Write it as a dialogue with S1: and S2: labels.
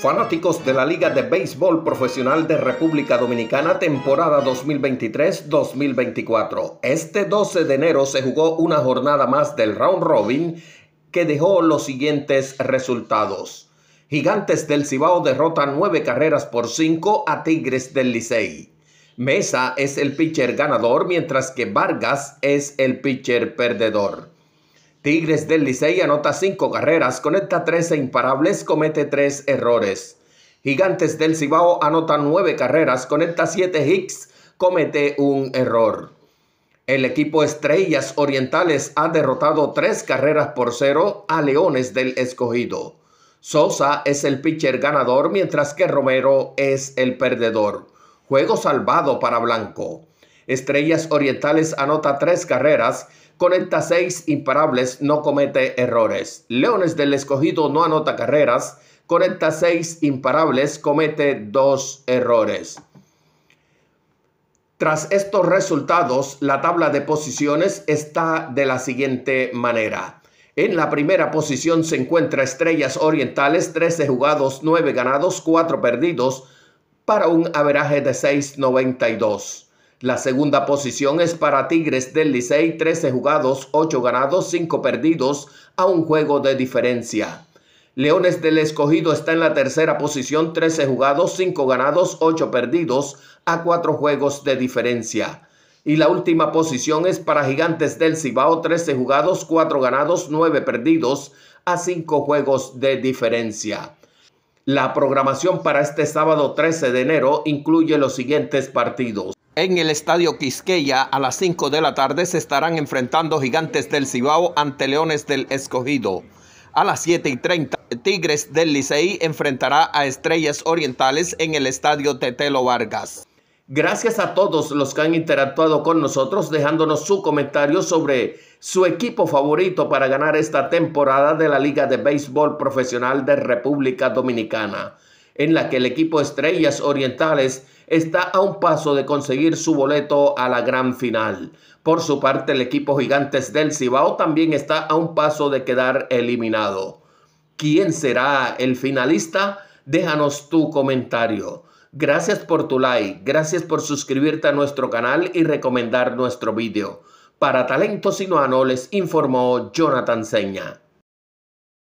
S1: Fanáticos de la Liga de Béisbol Profesional de República Dominicana temporada 2023-2024. Este 12 de enero se jugó una jornada más del Round Robin que dejó los siguientes resultados. Gigantes del Cibao derrotan nueve carreras por 5 a Tigres del Licey. Mesa es el pitcher ganador mientras que Vargas es el pitcher perdedor. Tigres del Licey anota cinco carreras, conecta 13 e imparables, comete 3 errores. Gigantes del Cibao anota 9 carreras, conecta 7 hits, comete un error. El equipo Estrellas Orientales ha derrotado 3 carreras por cero a Leones del Escogido. Sosa es el pitcher ganador, mientras que Romero es el perdedor. Juego salvado para Blanco. Estrellas Orientales anota tres carreras, 46 imparables no comete errores. Leones del escogido no anota carreras. 46 imparables comete dos errores. Tras estos resultados, la tabla de posiciones está de la siguiente manera. En la primera posición se encuentra Estrellas Orientales, 13 jugados, 9 ganados, 4 perdidos, para un averaje de 6.92. La segunda posición es para Tigres del Licey, 13 jugados, 8 ganados, 5 perdidos, a un juego de diferencia. Leones del Escogido está en la tercera posición, 13 jugados, 5 ganados, 8 perdidos, a 4 juegos de diferencia. Y la última posición es para Gigantes del Cibao, 13 jugados, 4 ganados, 9 perdidos, a 5 juegos de diferencia. La programación para este sábado 13 de enero incluye los siguientes partidos. En el estadio Quisqueya a las 5 de la tarde se estarán enfrentando Gigantes del Cibao ante Leones del Escogido. A las 7 y 30, Tigres del Licey enfrentará a Estrellas Orientales en el estadio Tetelo Vargas. Gracias a todos los que han interactuado con nosotros dejándonos su comentario sobre su equipo favorito para ganar esta temporada de la Liga de Béisbol Profesional de República Dominicana, en la que el equipo Estrellas Orientales está a un paso de conseguir su boleto a la gran final. Por su parte, el equipo Gigantes del Cibao también está a un paso de quedar eliminado. ¿Quién será el finalista? Déjanos tu comentario. Gracias por tu like, gracias por suscribirte a nuestro canal y recomendar nuestro video. Para Talento Sinoano les informó Jonathan Seña.